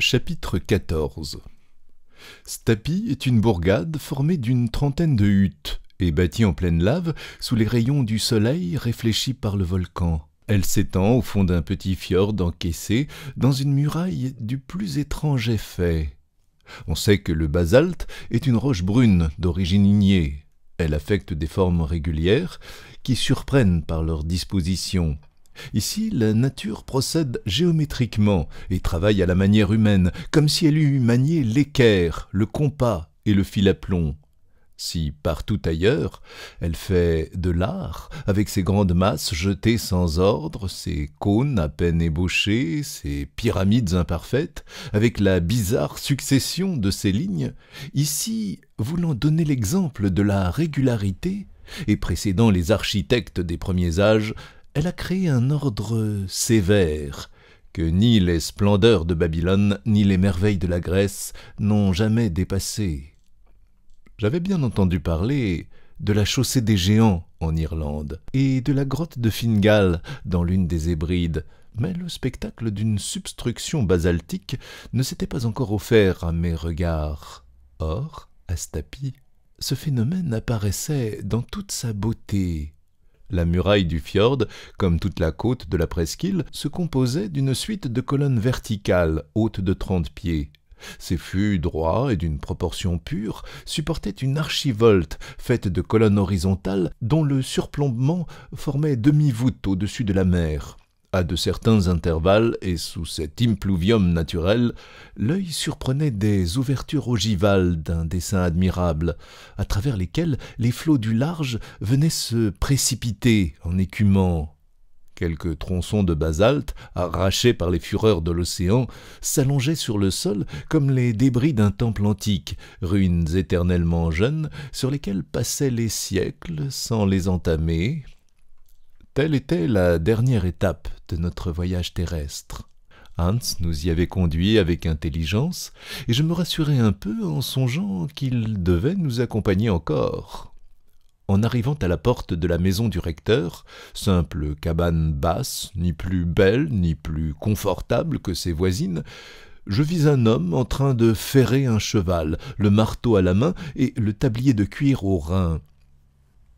Chapitre 14 Stapi est une bourgade formée d'une trentaine de huttes et bâtie en pleine lave sous les rayons du soleil réfléchis par le volcan. Elle s'étend au fond d'un petit fjord encaissé dans une muraille du plus étrange effet. On sait que le basalte est une roche brune d'origine ignée. Elle affecte des formes régulières qui surprennent par leur disposition Ici, la nature procède géométriquement et travaille à la manière humaine, comme si elle eût manié l'équerre, le compas et le fil à plomb. Si partout ailleurs, elle fait de l'art, avec ses grandes masses jetées sans ordre, ses cônes à peine ébauchés, ses pyramides imparfaites, avec la bizarre succession de ses lignes, ici, voulant donner l'exemple de la régularité, et précédant les architectes des premiers âges, elle a créé un ordre sévère que ni les splendeurs de Babylone ni les merveilles de la Grèce n'ont jamais dépassé. J'avais bien entendu parler de la chaussée des géants en Irlande et de la grotte de Fingal dans l'une des Hébrides, mais le spectacle d'une substruction basaltique ne s'était pas encore offert à mes regards. Or, à Stapi, ce phénomène apparaissait dans toute sa beauté, la muraille du fjord, comme toute la côte de la presqu'île, se composait d'une suite de colonnes verticales, hautes de trente pieds. Ces fûts droits et d'une proportion pure supportaient une archivolte faite de colonnes horizontales dont le surplombement formait demi-voûte au-dessus de la mer. À de certains intervalles et sous cet impluvium naturel, l'œil surprenait des ouvertures ogivales d'un dessin admirable, à travers lesquelles les flots du large venaient se précipiter en écumant. Quelques tronçons de basalte, arrachés par les fureurs de l'océan, s'allongeaient sur le sol comme les débris d'un temple antique, ruines éternellement jeunes, sur lesquelles passaient les siècles sans les entamer, était la dernière étape de notre voyage terrestre. Hans nous y avait conduits avec intelligence, et je me rassurais un peu en songeant qu'il devait nous accompagner encore. En arrivant à la porte de la maison du recteur, simple cabane basse, ni plus belle, ni plus confortable que ses voisines, je vis un homme en train de ferrer un cheval, le marteau à la main et le tablier de cuir au rein.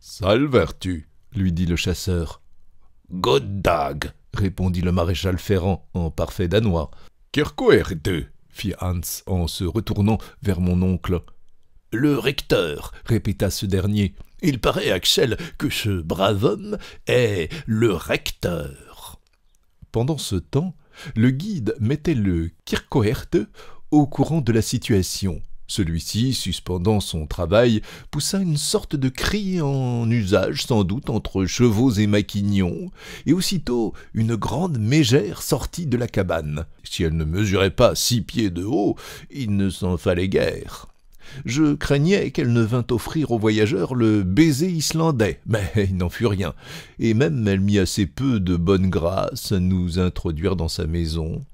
Sale vertu, lui dit le chasseur. « Goddag !» répondit le maréchal Ferrand en parfait danois. Kirkoerte, fit Hans en se retournant vers mon oncle. Le recteur, répéta ce dernier. Il paraît, Axel, que ce brave homme est le recteur. Pendant ce temps, le guide mettait le Kirkoerte au courant de la situation. Celui-ci, suspendant son travail, poussa une sorte de cri en usage sans doute entre chevaux et maquignons, et aussitôt une grande mégère sortit de la cabane. Si elle ne mesurait pas six pieds de haut, il ne s'en fallait guère. Je craignais qu'elle ne vînt offrir aux voyageurs le baiser islandais, mais il n'en fut rien, et même elle mit assez peu de bonne grâce à nous introduire dans sa maison.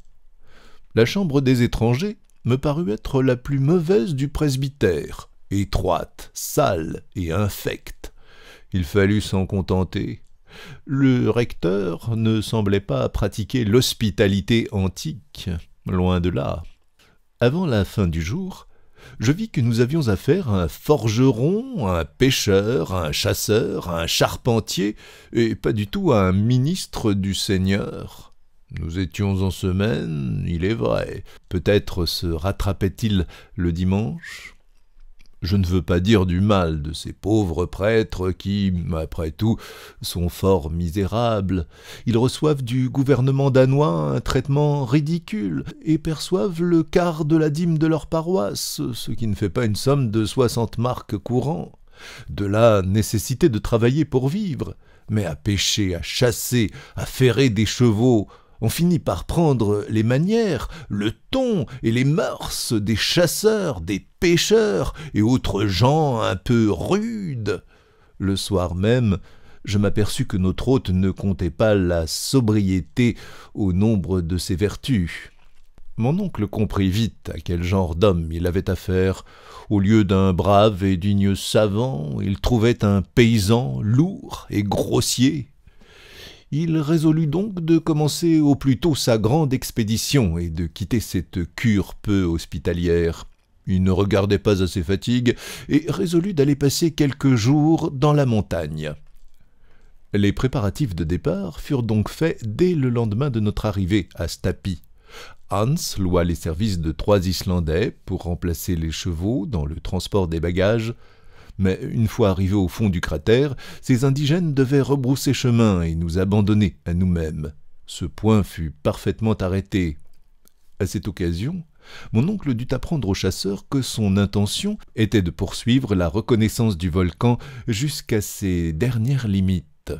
La chambre des étrangers me parut être la plus mauvaise du presbytère, étroite, sale et infecte. Il fallut s'en contenter. Le recteur ne semblait pas pratiquer l'hospitalité antique, loin de là. Avant la fin du jour, je vis que nous avions affaire à un forgeron, un pêcheur, un chasseur, un charpentier, et pas du tout à un ministre du Seigneur. Nous étions en semaine, il est vrai. Peut-être se rattrapait-il le dimanche je ne veux pas dire du mal de ces pauvres prêtres qui, après tout, sont fort misérables. Ils reçoivent du gouvernement danois un traitement ridicule et perçoivent le quart de la dîme de leur paroisse, ce qui ne fait pas une somme de soixante marques courant. De la nécessité de travailler pour vivre, mais à pêcher, à chasser, à ferrer des chevaux, on finit par prendre les manières, le ton et les mœurs des chasseurs, des pêcheurs et autres gens un peu rudes. Le soir même, je m'aperçus que notre hôte ne comptait pas la sobriété au nombre de ses vertus. Mon oncle comprit vite à quel genre d'homme il avait affaire. Au lieu d'un brave et digne savant, il trouvait un paysan lourd et grossier, il résolut donc de commencer au plus tôt sa grande expédition et de quitter cette cure peu hospitalière. Il ne regardait pas à ses fatigues et résolut d'aller passer quelques jours dans la montagne. Les préparatifs de départ furent donc faits dès le lendemain de notre arrivée à Stapi. Hans loua les services de trois Islandais pour remplacer les chevaux dans le transport des bagages, mais une fois arrivés au fond du cratère, ces indigènes devaient rebrousser chemin et nous abandonner à nous-mêmes. Ce point fut parfaitement arrêté. À cette occasion, mon oncle dut apprendre au chasseur que son intention était de poursuivre la reconnaissance du volcan jusqu'à ses dernières limites.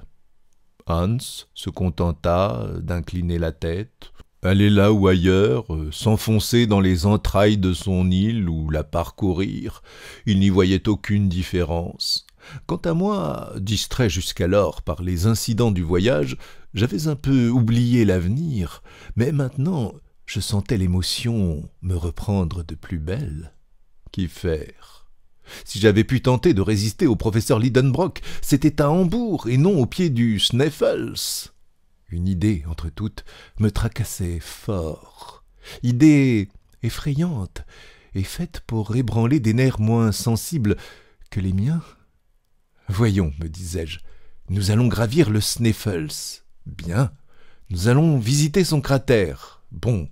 Hans se contenta d'incliner la tête, aller là ou ailleurs, euh, s'enfoncer dans les entrailles de son île ou la parcourir, il n'y voyait aucune différence. Quant à moi, distrait jusqu'alors par les incidents du voyage, j'avais un peu oublié l'avenir, mais maintenant je sentais l'émotion me reprendre de plus belle. Qu'y faire Si j'avais pu tenter de résister au professeur Lidenbrock, c'était à Hambourg et non au pied du Sneffels. Une idée, entre toutes, me tracassait fort. Idée effrayante et faite pour ébranler des nerfs moins sensibles que les miens. Voyons, me disais-je, nous allons gravir le Sneffels. Bien. Nous allons visiter son cratère. Bon,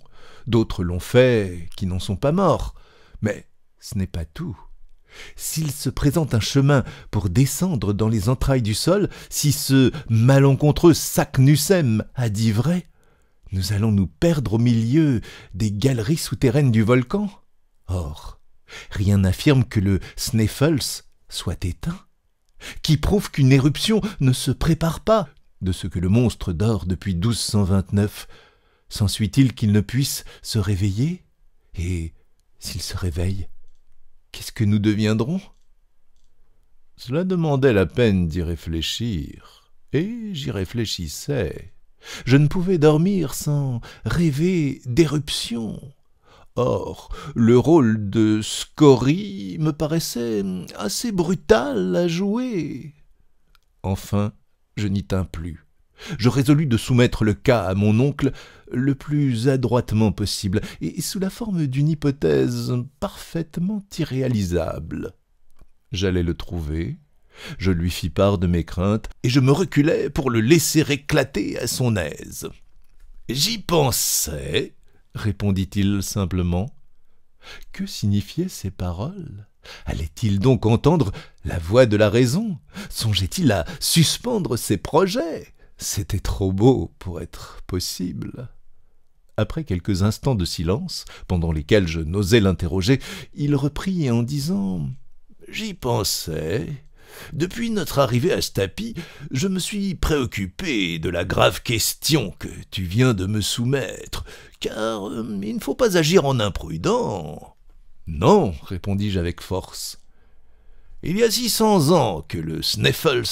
d'autres l'ont fait qui n'en sont pas morts. Mais ce n'est pas tout. S'il se présente un chemin pour descendre dans les entrailles du sol, si ce malencontreux Saknussem a dit vrai, nous allons nous perdre au milieu des galeries souterraines du volcan. Or, rien n'affirme que le Sneffels soit éteint, qui prouve qu'une éruption ne se prépare pas de ce que le monstre dort depuis 1229. S'ensuit-il qu'il ne puisse se réveiller Et s'il se réveille, Qu'est-ce que nous deviendrons Cela demandait la peine d'y réfléchir, et j'y réfléchissais. Je ne pouvais dormir sans rêver d'éruption. Or, le rôle de scorie me paraissait assez brutal à jouer. Enfin, je n'y tins plus je résolus de soumettre le cas à mon oncle le plus adroitement possible, et sous la forme d'une hypothèse parfaitement irréalisable. J'allais le trouver, je lui fis part de mes craintes, et je me reculai pour le laisser éclater à son aise. J'y pensais, répondit-il simplement. Que signifiaient ces paroles Allait-il donc entendre la voix de la raison Songeait-il à suspendre ses projets c'était trop beau pour être possible. Après quelques instants de silence, pendant lesquels je n'osais l'interroger, il reprit en disant J'y pensais. Depuis notre arrivée à Stapi, je me suis préoccupé de la grave question que tu viens de me soumettre, car euh, il ne faut pas agir en imprudent. Non, répondis-je avec force. Il y a six cents ans que le Sneffels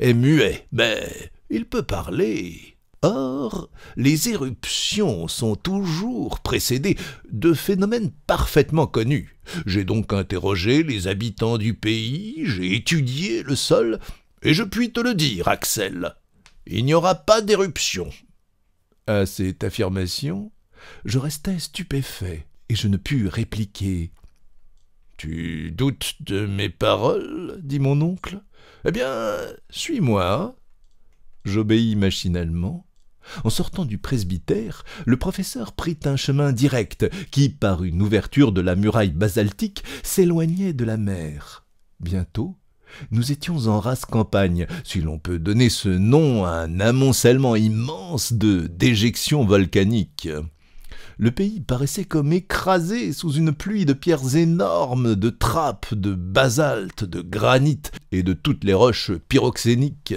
est muet, mais il peut parler. Or, les éruptions sont toujours précédées de phénomènes parfaitement connus. J'ai donc interrogé les habitants du pays, j'ai étudié le sol, et je puis te le dire, Axel, il n'y aura pas d'éruption. À cette affirmation, je restai stupéfait, et je ne pus répliquer. Tu doutes de mes paroles, dit mon oncle. Eh bien, suis-moi, J'obéis machinalement. En sortant du presbytère, le professeur prit un chemin direct qui, par une ouverture de la muraille basaltique, s'éloignait de la mer. Bientôt, nous étions en race campagne, si l'on peut donner ce nom à un amoncellement immense de déjections volcaniques. Le pays paraissait comme écrasé sous une pluie de pierres énormes, de trappes, de basalte, de granit et de toutes les roches pyroxéniques.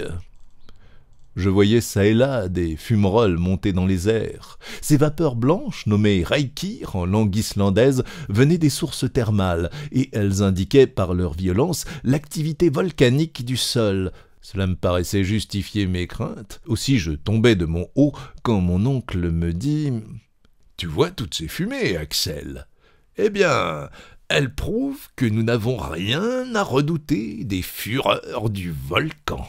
Je voyais çà et là des fumerolles monter dans les airs. Ces vapeurs blanches, nommées reikir en langue islandaise, venaient des sources thermales, et elles indiquaient par leur violence l'activité volcanique du sol. Cela me paraissait justifier mes craintes. Aussi je tombais de mon haut quand mon oncle me dit Tu vois toutes ces fumées, Axel Eh bien, elles prouvent que nous n'avons rien à redouter des fureurs du volcan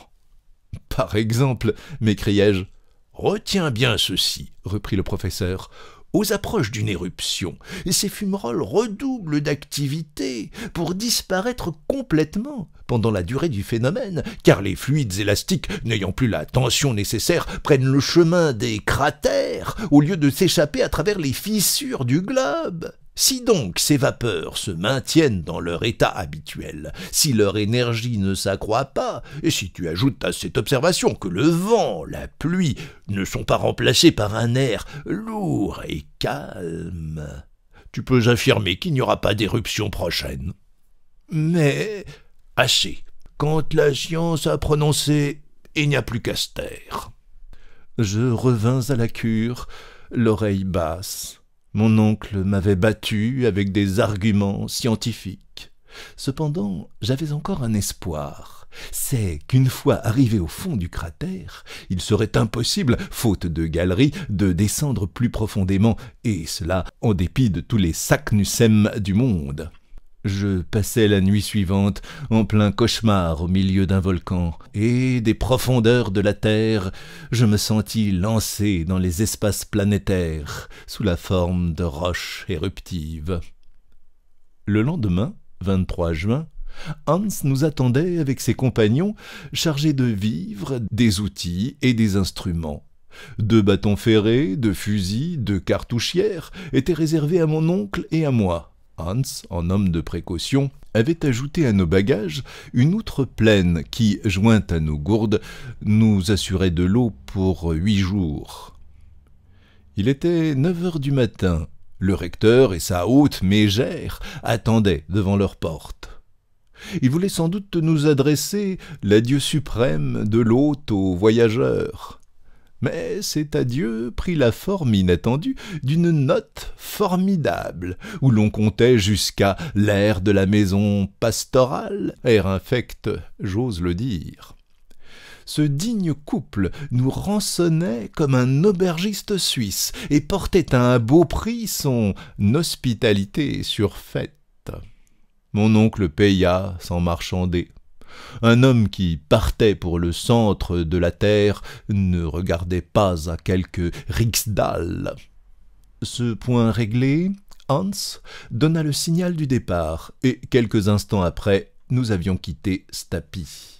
par exemple, m'écriai-je. Retiens bien ceci, reprit le professeur. Aux approches d'une éruption, ces fumerolles redoublent d'activité pour disparaître complètement pendant la durée du phénomène, car les fluides élastiques, n'ayant plus la tension nécessaire, prennent le chemin des cratères au lieu de s'échapper à travers les fissures du globe. Si donc ces vapeurs se maintiennent dans leur état habituel, si leur énergie ne s'accroît pas, et si tu ajoutes à cette observation que le vent, la pluie ne sont pas remplacés par un air lourd et calme, tu peux affirmer qu'il n'y aura pas d'éruption prochaine. Mais assez. Quand la science a prononcé, il n'y a plus qu'à se taire. Je revins à la cure, l'oreille basse. Mon oncle m'avait battu avec des arguments scientifiques. Cependant, j'avais encore un espoir. C'est qu'une fois arrivé au fond du cratère, il serait impossible, faute de galeries, de descendre plus profondément, et cela en dépit de tous les sacnusem du monde. Je passai la nuit suivante en plein cauchemar au milieu d'un volcan, et des profondeurs de la Terre, je me sentis lancé dans les espaces planétaires sous la forme de roches éruptives. Le lendemain, 23 juin, Hans nous attendait avec ses compagnons, chargés de vivres, des outils et des instruments. Deux bâtons ferrés, deux fusils, deux cartouchières étaient réservés à mon oncle et à moi. Hans, en homme de précaution, avait ajouté à nos bagages une outre pleine qui, jointe à nos gourdes, nous assurait de l'eau pour huit jours. Il était neuf heures du matin. Le recteur et sa haute mégère attendaient devant leur porte. Ils voulaient sans doute nous adresser l'adieu suprême de l'hôte aux voyageurs. Mais cet adieu prit la forme inattendue d'une note formidable, où l'on comptait jusqu'à l'air de la maison pastorale, air infect, j'ose le dire. Ce digne couple nous rançonnait comme un aubergiste suisse et portait à un beau prix son hospitalité surfaite. Mon oncle paya sans marchander un homme qui partait pour le centre de la Terre ne regardait pas à quelque Rixdal. Ce point réglé, Hans donna le signal du départ, et quelques instants après, nous avions quitté Stapi.